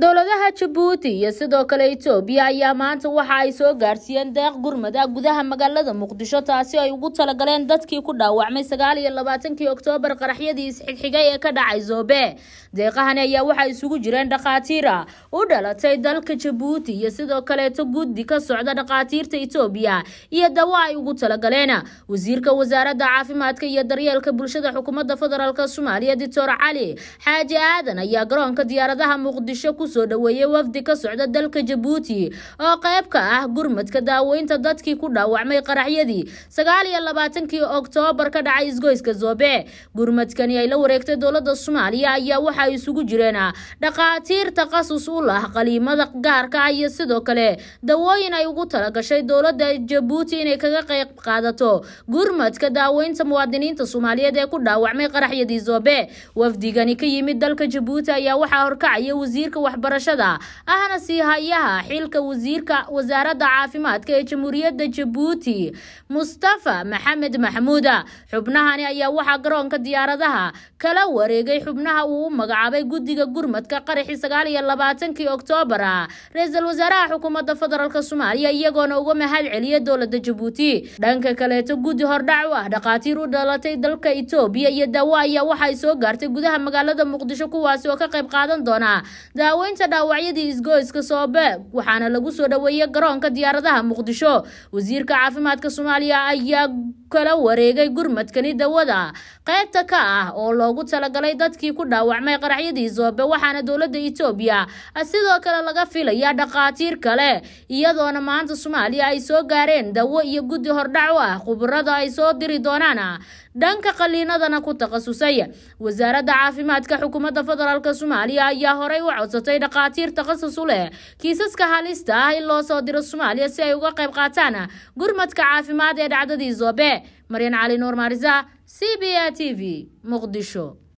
dowladaha jabuuti iyo sidoo kale etoobiya ayaa maanta waxa ay soo gaarsiiyeen deeq gurmada gudaha magaalada muqdisho taasi ay ugu talagaleen dadkii ku dhaawacmay sagaal iyo labaatankii oktoobar qaraxyadii isxigxigay ee ka dhacay zoobe deeqahani ayaa waxaa isugu jireen dhakhaatiir ah u dhalatay dalka jabuuti iyo sidoo kaleeto guddi ka socda dhakhaatiirta etoobiya iyo dawa ay ugu talagaleen wasiirka wasaaradda caafimaadka iyo daryeelka bulshada xukuumadda federaalk soomaaliya doctor cali xaaji aadan ayaa garoonka diyaaradaha muqdisho kusoo dhoweeyey wafdi ka socda dalka jabuuti oo qayb ka ah gurmadka daaweynta dadkii ku dhaawacmay qaraxyadii sagaal iyo oktoobar ka dhacay isgoyska zoobe gurmadkani ay la wareegtay dowlada soomaaliya ayaa waxaa isugu jireen ah, dhakhaatiir takhasus u lah qaliimada gaarka ah iyo sidoo kale dawooyin ay ugu talagashay dowladda jabuuti inay kaga qayb qaadato gurmadka daaweynta muwaadiniinta soomaaliyeed ee ku dhaawacmay qaraxyadii zoobe wafdigani ka yimid dalka jabuuti ayaa waxaa horkacaya wasiirka waxbarashada ahna sii hayaha xilka wasiirka wasaaradda caafimaadka ee jamhuuriyadda jabuuti mustafa maxamed maxamuuda xubnahani ayaa waxaa garoonka diyaaradaha kala wareegay xubnaha uu magacaabay guddiga gurmadka qaraxii sagaal iyo labaatankii oktoobar ra-iisul wasaaraha xukuumadda federaalka soomaaliya iyagoona uga mahad celiyay dowladda jabuuti dhanka kaleeto guddi hordhac u ah dhakhaatiir u dhalatay dalka itoobiya iyo daawo ayaa waxa soo gaartay gudaha magaalada muqdisho kuwaasi oo ka qayb qaadan doona daaweynta dhaawacyadii isgoyska soobe waxaana lagu soo dhoweeyey garoonka diyaaradaha muqdisho wasiirka caafimaadka soomaaliya ayaa kala wareegay gurmadkani dawada qaybta ka ah oo loogu talagalay dadkii ku dhaawacmay qaraxyadii zoobe waxaana dowladda itoobiya sidoo kale laga filaya dhakhaatiir kale iyadoona maanta soomaaliya ay soo gaareen dawo iyo guddi hordhac u ah khubarada ay soo diri doonaan dhanka qaliinadana ku takhasusay wasaaradda caafimaadka xukuumadda federaalk soomaaliya ayaa horey u codsatay dhakhaatiir takhasus u leh kiisaska halista ah in loo soo diro soomaaliya si ay uga qayb qaataan gurmadka caafimaad ee dhacdadii zoobe maryan cali nuur maariza c b a t v muqdisho